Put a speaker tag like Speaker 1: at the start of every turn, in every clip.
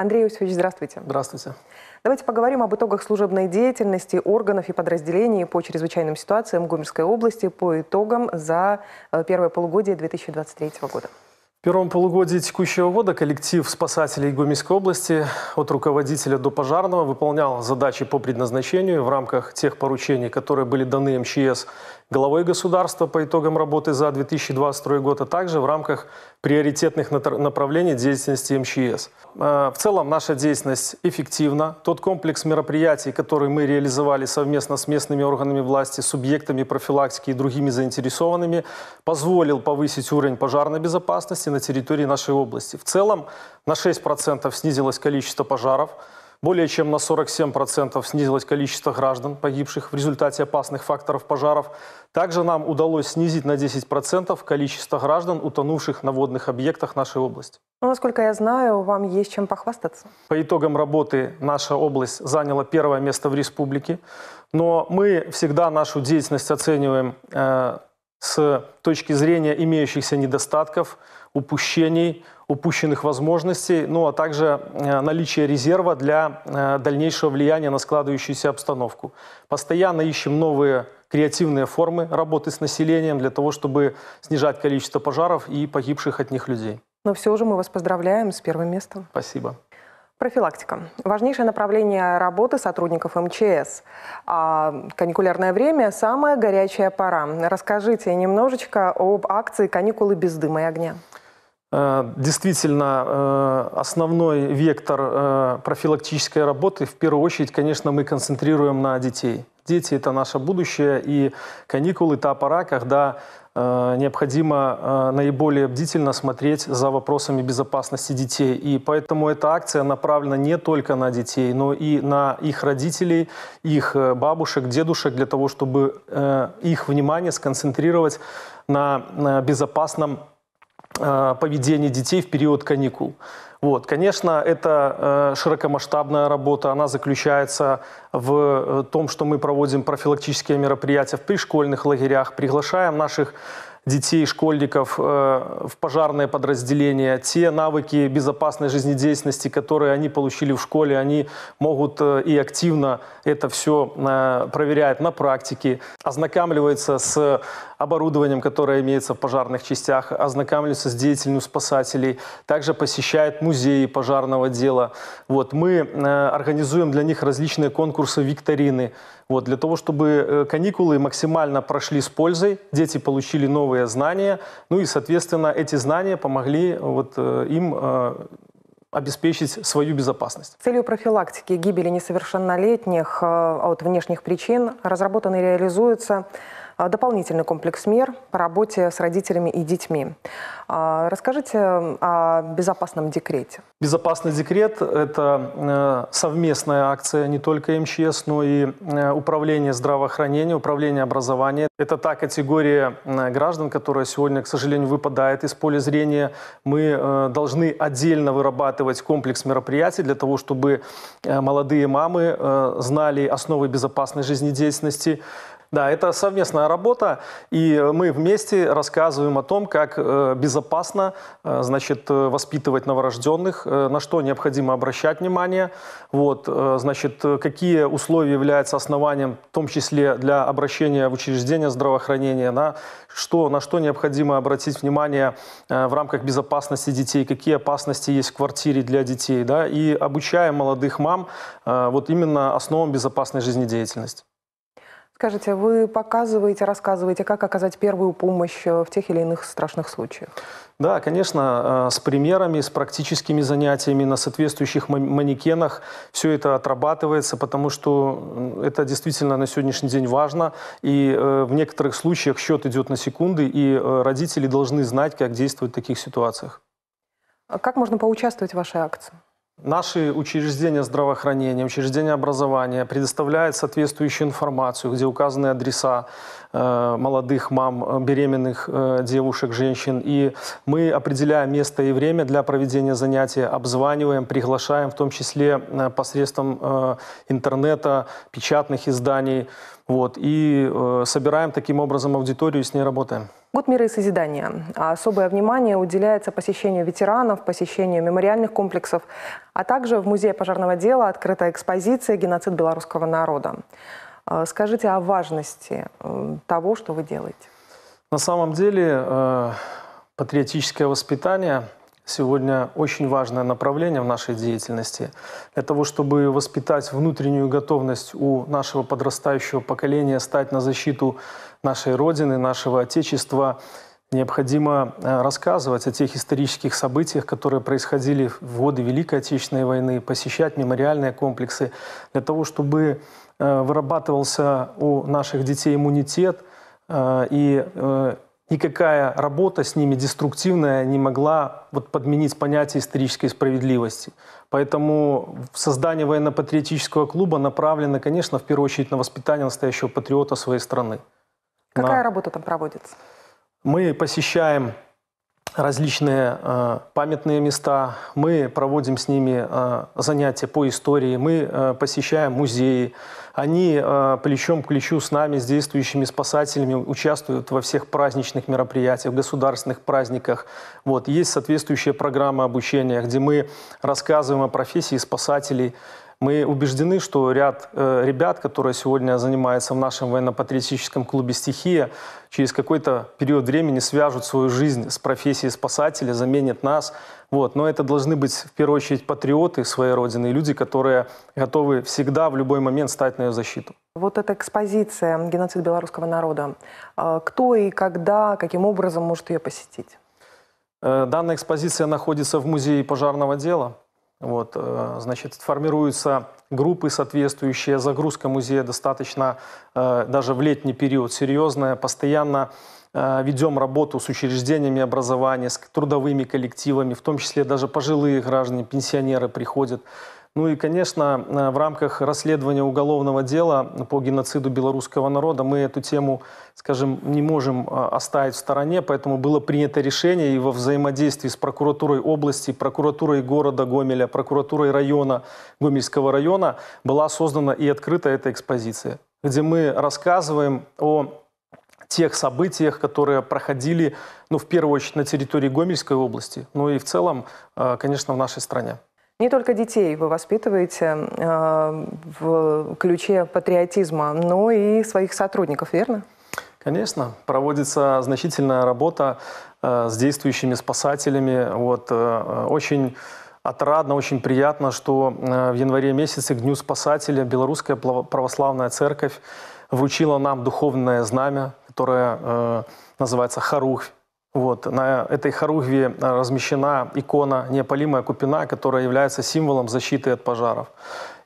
Speaker 1: Андрей Иосифович, здравствуйте. Здравствуйте. Давайте поговорим об итогах служебной деятельности органов и подразделений по чрезвычайным ситуациям Гомельской области по итогам за э, первое полугодие 2023 года.
Speaker 2: В первом полугодии текущего года коллектив спасателей Гомельской области от руководителя до пожарного выполнял задачи по предназначению в рамках тех поручений, которые были даны МЧС главой государства по итогам работы за 2022 год, а также в рамках приоритетных направлений деятельности МЧС. А, в целом наша деятельность эффективна. Тот комплекс мероприятий, который мы реализовали совместно с местными органами власти, субъектами профилактики и другими заинтересованными, позволил повысить уровень пожарной безопасности на на территории нашей области. В целом на 6% снизилось количество пожаров, более чем на 47% снизилось количество граждан, погибших в результате опасных факторов пожаров. Также нам удалось снизить на 10% количество граждан, утонувших на водных объектах нашей области.
Speaker 1: Ну, насколько я знаю, вам есть чем похвастаться.
Speaker 2: По итогам работы наша область заняла первое место в республике. Но мы всегда нашу деятельность оцениваем э, с точки зрения имеющихся недостатков – упущений, упущенных возможностей, ну а также э, наличие резерва для э, дальнейшего влияния на складывающуюся обстановку. Постоянно ищем новые креативные формы работы с населением для того, чтобы снижать количество пожаров и погибших от них людей.
Speaker 1: Но все же мы вас поздравляем с первым местом. Спасибо. Профилактика. Важнейшее направление работы сотрудников МЧС. А каникулярное время – самая горячая пора. Расскажите немножечко об акции «Каникулы без дыма и огня».
Speaker 2: Э, действительно, э, основной вектор э, профилактической работы, в первую очередь, конечно, мы концентрируем на детей. Дети – это наше будущее, и каникулы – та пора, когда Э, необходимо э, наиболее бдительно смотреть за вопросами безопасности детей. И поэтому эта акция направлена не только на детей, но и на их родителей, их э, бабушек, дедушек, для того, чтобы их внимание сконцентрировать на безопасном поведении детей в период каникул. Вот, конечно, это э, широкомасштабная работа, она заключается в э, том, что мы проводим профилактические мероприятия в пришкольных лагерях, приглашаем наших детей, школьников э, в пожарные подразделения. Те навыки безопасной жизнедеятельности, которые они получили в школе, они могут э, и активно это все э, проверять на практике, ознакомливаются с оборудованием, которое имеется в пожарных частях, ознакомливаются с деятельностью спасателей, также посещают музеи пожарного дела. Вот, мы организуем для них различные конкурсы, викторины, вот, для того, чтобы каникулы максимально прошли с пользой, дети получили новые новые знания. Ну и, соответственно, эти знания помогли вот э, им э, обеспечить свою безопасность.
Speaker 1: целью профилактики гибели несовершеннолетних э, а от внешних причин разработан и реализуется а, дополнительный комплекс мер по работе с родителями и детьми. А, расскажите о безопасном декрете.
Speaker 2: Безопасный декрет – это э, совместная акция не только МЧС, но и э, управление здравоохранения, управление образования. Это та категория э, граждан, которая сегодня, к сожалению, выпадает из поля зрения. Мы должны отдельно вырабатывать комплекс мероприятий для того, чтобы молодые мамы знали основы безопасной жизнедеятельности, да, это совместная работа, и мы вместе рассказываем о том, как э, безопасно э, значит, э, воспитывать новорожденных, на что необходимо обращать внимание, вот, значит, какие условия являются основанием, в том числе для обращения в учреждение здравоохранения, на что, на что необходимо обратить внимание в рамках безопасности детей, какие опасности есть в квартире для детей, да, и обучаем молодых мам вот именно основам безопасной жизнедеятельности.
Speaker 1: Скажите, вы показываете, рассказываете, как оказать первую помощь э, в тех или иных страшных случаях?
Speaker 2: Да, конечно, э, с примерами, с практическими занятиями на соответствующих манекенах все это отрабатывается, потому что это действительно на сегодняшний день важно. И э, в некоторых случаях счет идет на секунды, и родители должны знать, как действовать в таких ситуациях.
Speaker 1: А как можно поучаствовать в вашей акции?
Speaker 2: Наши учреждения здравоохранения, учреждения образования предоставляют соответствующую информацию, где указаны адреса э, молодых мам, э, беременных э, девушек, женщин. И мы определяем место и время для проведения занятий, обзваниваем, приглашаем, в том числе посредством интернета, печатных изданий. Вот, и собираем таким образом аудиторию и с ней работаем.
Speaker 1: Год мира и созидания. А особое внимание уделяется посещению ветеранов, посещению мемориальных комплексов, а также в Музее пожарного дела открыта экспозиция «Геноцид белорусского народа». А, скажите о важности э, того, что вы делаете.
Speaker 2: На самом деле э, патриотическое воспитание – сегодня очень важное направление в нашей деятельности. Для того, чтобы воспитать внутреннюю готовность у нашего подрастающего поколения стать на защиту нашей Родины, нашего Отечества, необходимо э, рассказывать о тех исторических событиях, которые происходили в годы Великой Отечественной войны, посещать мемориальные комплексы, для того, чтобы э, вырабатывался у наших детей иммунитет э, и Никакая работа с ними деструктивная не могла вот подменить понятие исторической справедливости. Поэтому создание военно-патриотического клуба направлено, конечно, в первую очередь на воспитание настоящего патриота своей страны.
Speaker 1: Какая на... работа там проводится?
Speaker 2: Мы посещаем различные э, памятные места, мы проводим с ними э, занятия по истории, мы э, посещаем музеи, они плечом к плечу с нами, с действующими спасателями, участвуют во всех праздничных мероприятиях, государственных праздниках. Вот. Есть соответствующая программа обучения, где мы рассказываем о профессии спасателей, мы убеждены, что ряд э, ребят, которые сегодня занимаются в нашем военно-патриотическом клубе «Стихия», через какой-то период времени свяжут свою жизнь с профессией спасателя, заменят нас. Вот. Но это должны быть, в первую очередь, патриоты своей Родины, люди, которые готовы всегда, в любой момент стать на ее защиту.
Speaker 1: Вот эта экспозиция «Геноцид белорусского народа», а кто и когда, каким образом может ее посетить?
Speaker 2: Э, данная экспозиция находится в Музее пожарного дела. Вот, э, значит, формируются группы соответствующие, загрузка музея достаточно э, даже в летний период серьезная, постоянно э, ведем работу с учреждениями образования, с трудовыми коллективами, в том числе даже пожилые граждане, пенсионеры приходят. Ну и, конечно, э, в рамках расследования уголовного дела по геноциду белорусского народа мы эту тему, скажем, не можем э, оставить в стороне, поэтому было принято решение и во взаимодействии с прокуратурой области, прокуратурой города Гомеля, прокуратурой района, Гомельского района была создана и открыта эта экспозиция, где мы рассказываем о тех событиях, которые проходили, ну, в первую очередь, на территории Гомельской области, ну и в целом, э, конечно, в нашей стране.
Speaker 1: Не только детей вы воспитываете э, в ключе патриотизма, но и своих сотрудников, верно? Конечно,
Speaker 2: проводится значительная работа э, с действующими спасателями. Вот, э, э очень отрадно, очень приятно, что э, в январе месяце к Дню Спасателя Белорусская Православная Церковь вручила нам духовное знамя, которое э, называется «Харух», вот, на этой хоругве а, размещена икона неопалимая купина, которая является символом защиты от пожаров.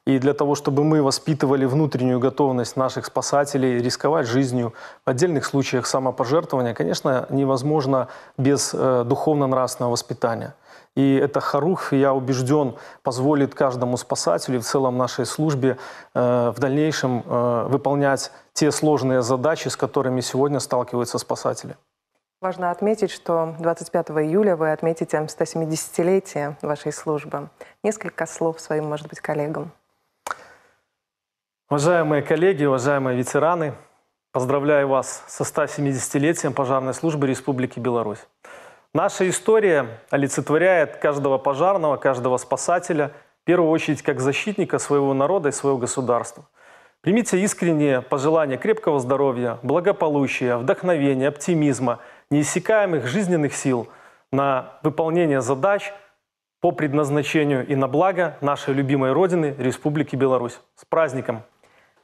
Speaker 2: И для того, чтобы мы воспитывали внутреннюю готовность наших спасателей рисковать жизнью, в отдельных случаях самопожертвования, конечно, невозможно без э, духовно-нравственного воспитания. И это Харух, я убежден, позволит каждому спасателю в целом нашей службе э, в дальнейшем э, выполнять те сложные задачи, с которыми сегодня сталкиваются спасатели.
Speaker 1: Важно отметить, что 25 июля вы отметите 170-летие вашей службы. Несколько слов своим, может быть, коллегам.
Speaker 2: Уважаемые коллеги, уважаемые ветераны, поздравляю вас со 170-летием пожарной службы Республики Беларусь. Наша история олицетворяет каждого пожарного, каждого спасателя, в первую очередь как защитника своего народа и своего государства. Примите искренние пожелания крепкого здоровья, благополучия, вдохновения, оптимизма – неиссякаемых жизненных сил на выполнение задач по предназначению и на благо нашей любимой Родины Республики Беларусь. С праздником!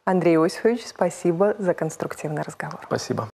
Speaker 1: Андрей Иосифович, спасибо за конструктивный разговор.
Speaker 2: Спасибо.